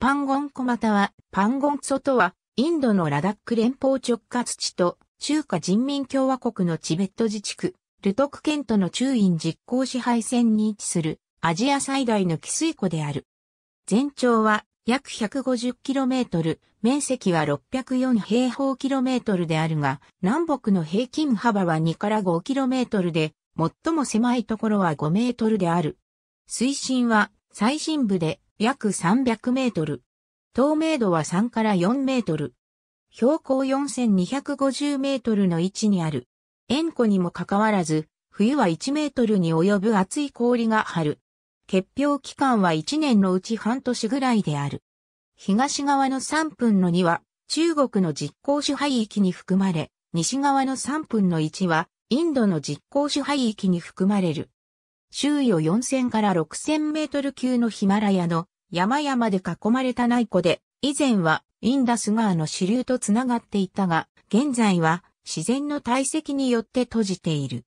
パンゴン湖またはパンゴンツォとは、インドのラダック連邦直轄地と中華人民共和国のチベット自治区、ルトク県との中印実行支配線に位置するアジア最大の汽水湖である。全長は約 150km、面積は604平方キロメートルであるが、南北の平均幅は2から 5km で、最も狭いところは 5m である。水深は最深部で約300メートル。透明度は3から4メートル。標高4250メートルの位置にある。塩湖にもかかわらず、冬は1メートルに及ぶ厚い氷が張る。結氷期間は1年のうち半年ぐらいである。東側の3分の2は中国の実効支配域に含まれ、西側の3分の1はインドの実効支配域に含まれる。周囲を4000から6000メートル級のヒマラヤの山々で囲まれた内湖で、以前はインダス川の支流とつながっていたが、現在は自然の堆積によって閉じている。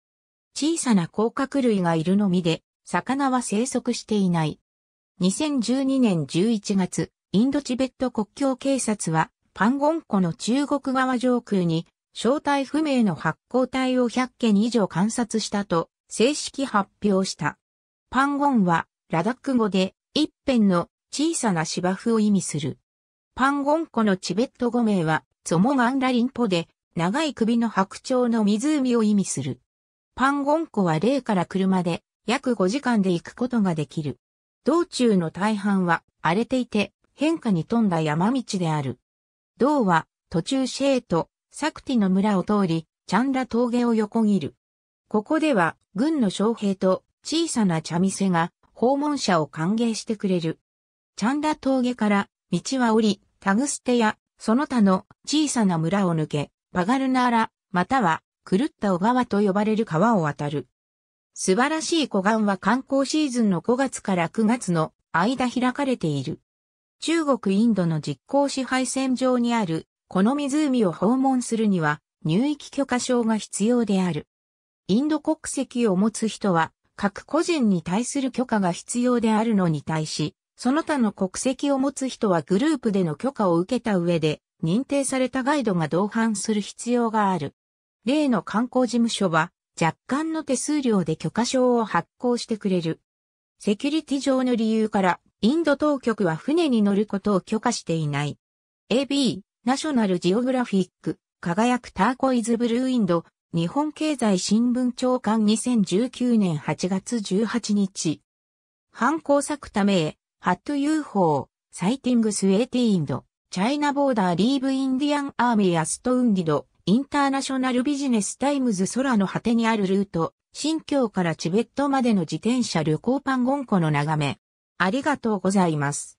小さな甲殻類がいるのみで、魚は生息していない。2012年11月、インドチベット国境警察は、パンゴン湖の中国側上空に、正体不明の発光体を100件以上観察したと、正式発表した。パンゴンは、ラダック語で、一辺の小さな芝生を意味する。パンゴン湖のチベット語名は、ゾモガンラリンポで、長い首の白鳥の湖を意味する。パンゴン湖は霊から車で約5時間で行くことができる。道中の大半は荒れていて変化に富んだ山道である。道は途中シェーとサクティの村を通り、チャンラ峠を横切る。ここでは軍の将兵と小さな茶店が訪問者を歓迎してくれる。チャンダ峠から道は降り、タグステやその他の小さな村を抜け、バガルナーラ、または狂った小川と呼ばれる川を渡る。素晴らしい湖岸は観光シーズンの5月から9月の間開かれている。中国インドの実効支配線上にあるこの湖を訪問するには入域許可証が必要である。インド国籍を持つ人は各個人に対する許可が必要であるのに対し、その他の国籍を持つ人はグループでの許可を受けた上で、認定されたガイドが同伴する必要がある。例の観光事務所は、若干の手数料で許可証を発行してくれる。セキュリティ上の理由から、インド当局は船に乗ることを許可していない。AB、ナショナルジオグラフィック、輝くターコイズブルーインド、日本経済新聞長官2019年8月18日。反抗策ためへ、ハット UFO、サイティングスエティンド、チャイナボーダーリーブインディアンアーミーアストウンディド、インターナショナルビジネスタイムズ空の果てにあるルート、新疆からチベットまでの自転車旅行パンゴンコの眺め。ありがとうございます。